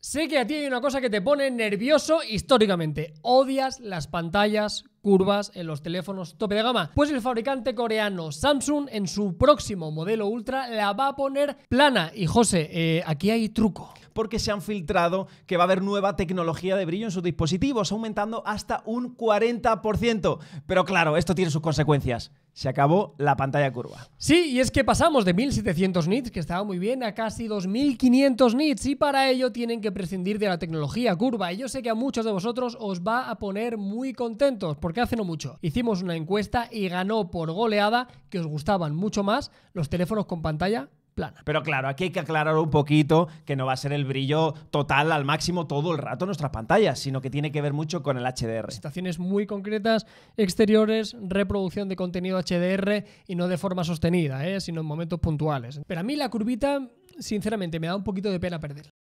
Sé que a ti hay una cosa que te pone nervioso históricamente. Odias las pantallas curvas en los teléfonos tope de gama. Pues el fabricante coreano Samsung en su próximo modelo Ultra la va a poner plana. Y José, eh, aquí hay truco porque se han filtrado que va a haber nueva tecnología de brillo en sus dispositivos, aumentando hasta un 40%. Pero claro, esto tiene sus consecuencias se acabó la pantalla curva. Sí, y es que pasamos de 1700 nits, que estaba muy bien, a casi 2500 nits, y para ello tienen que prescindir de la tecnología curva. Y yo sé que a muchos de vosotros os va a poner muy contentos, porque hace no mucho hicimos una encuesta y ganó por goleada que os gustaban mucho más los teléfonos con pantalla pero claro, aquí hay que aclarar un poquito que no va a ser el brillo total al máximo todo el rato en nuestras pantallas, sino que tiene que ver mucho con el HDR. Situaciones muy concretas, exteriores, reproducción de contenido HDR y no de forma sostenida, ¿eh? sino en momentos puntuales. Pero a mí la curvita, sinceramente, me da un poquito de pena perder.